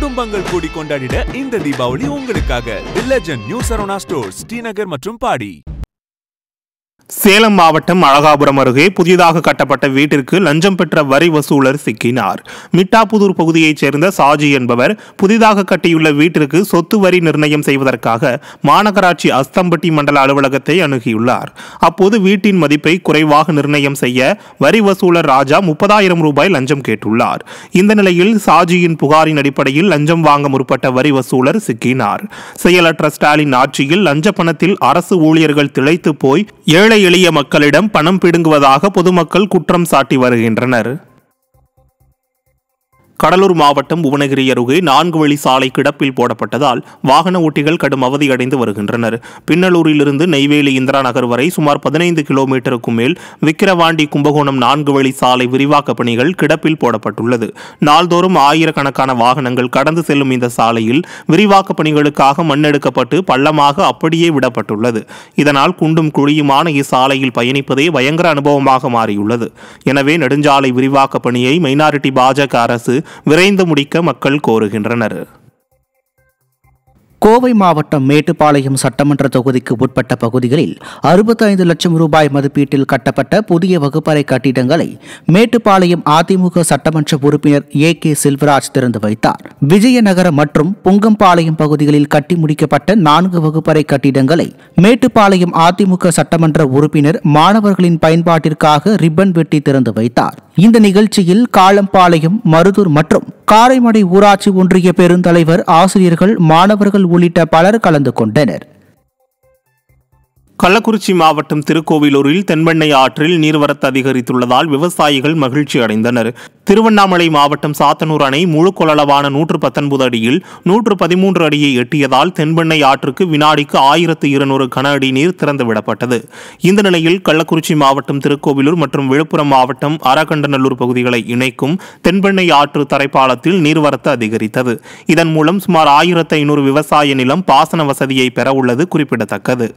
குடும்பங்கள் கூடி கொண்டாடிட இந்த தீபாவளி உங்களுக்காக வில்லஜன் நியூ சரோனா ஸ்டோர்ஸ் ஸ்ரீநகர் மற்றும் பாடி சேலம் மாவட்டம் அழகாபுரம் அருகே புதிதாக கட்டப்பட்ட வீட்டிற்கு லஞ்சம் பெற்ற வரி வசூலர் சிக்கினார் மிட்டாபுதூர் பகுதியைச் சேர்ந்த சாஜி என்பவர் புதிதாக கட்டியுள்ள வீட்டிற்கு சொத்து வரி நிர்ணயம் செய்வதற்காக மாநகராட்சி அஸ்தம்பட்டி மண்டல அலுவலகத்தை அணுகியுள்ளார் அப்போது வீட்டின் மதிப்பை குறைவாக நிர்ணயம் செய்ய வரி வசூலர் ராஜா முப்பதாயிரம் ரூபாய் லஞ்சம் கேட்டுள்ளார் இந்த நிலையில் சாஜியின் புகாரின் அடிப்படையில் லஞ்சம் வாங்க முற்பட்ட வரி வசூலர் சிக்கினார் செயலற்ற ஸ்டாலின் ஆட்சியில் லஞ்ச பணத்தில் அரசு ஊழியர்கள் திளைத்து போய் ஏழு ஏழை எளிய மக்களிடம் பணம் பிடுங்குவதாக பொதுமக்கள் குற்றம் சாட்டி வருகின்றனர் கடலூர் மாவட்டம் புவனகிரி அருகே நான்கு வழி சாலை கிடப்பில் போடப்பட்டதால் வாகன ஓட்டிகள் கடும் அவதியடைந்து வருகின்றனர் பின்னலூரிலிருந்து நெய்வேலி இந்திரா நகர் வரை சுமார் பதினைந்து கிலோமீட்டருக்கும் மேல் விக்கிரவாண்டி கும்பகோணம் நான்கு வழி சாலை விரிவாக்க பணிகள் கிடப்பில் போடப்பட்டுள்ளது நாள்தோறும் ஆயிரக்கணக்கான வாகனங்கள் கடந்து செல்லும் இந்த சாலையில் விரிவாக்க பணிகளுக்காக மண்ணெடுக்கப்பட்டு பள்ளமாக அப்படியே விடப்பட்டுள்ளது இதனால் குண்டும் குழியுமான இச்சாலையில் பயணிப்பதே பயங்கர அனுபவமாக மாறியுள்ளது எனவே நெடுஞ்சாலை விரிவாக்கப் பணியை மைனாரிட்டி பாஜக அரசு விரைந்து முடிக்க மக்கள் கோருகின்றனர் கோவை மாவட்டம் மேட்டுப்பாளையம் சட்டமன்ற தொகுதிக்கு உட்பட்ட பகுதிகளில் அறுபத்தைந்து லட்சம் ரூபாய் மதிப்பீட்டில் கட்டப்பட்ட புதிய வகுப்பறை கட்டிடங்களை மேட்டுப்பாளையம் அதிமுக சட்டமன்ற உறுப்பினர் ஏ கே செல்வராஜ் திறந்து வைத்தார் விஜயநகர மற்றும் புங்கம்பாளையம் பகுதிகளில் கட்டி முடிக்கப்பட்ட நான்கு வகுப்பறை கட்டிடங்களை மேட்டுப்பாளையம் அதிமுக சட்டமன்ற உறுப்பினர் மாணவர்களின் பயன்பாட்டிற்காக ரிப்பன் வெட்டி திறந்து வைத்தார் இந்த நிகழ்ச்சியில் காலம்பாளையம் மருதூர் மற்றும் காரைமடை ஊராட்சி ஒன்றிய பெருந்தலைவர் ஆசிரியர்கள் மாணவர்கள் உள்ளிட்ட பலர் கலந்து கொண்டனர் கள்ளக்குறிச்சி மாவட்டம் திருக்கோவிலூரில் தென்பெண்ணை ஆற்றில் நீர்வரத்து அதிகரித்துள்ளதால் விவசாயிகள் மகிழ்ச்சி அடைந்தனர் திருவண்ணாமலை மாவட்டம் சாத்தனூர் அணை முழு கொள்ளளவான நூற்று பத்தொன்பது அடியில் நூற்று பதிமூன்று அடியை எட்டியதால் தென்பெண்ணை ஆற்றுக்கு வினாடிக்கு ஆயிரத்து இருநூறு கன அடி நீர் திறந்துவிடப்பட்டது இந்த நிலையில் கள்ளக்குறிச்சி மாவட்டம் திருக்கோவிலூர் மற்றும் விழுப்புரம் மாவட்டம் அரகண்டநல்லூர் பகுதிகளை இணைக்கும் தென்பெண்ணை ஆற்று தரைப்பாலத்தில் நீர்வரத்து அதிகரித்தது இதன் மூலம் சுமார் ஆயிரத்து ஐநூறு விவசாய நிலம் பாசன வசதியை பெறவுள்ளது குறிப்பிடத்தக்கது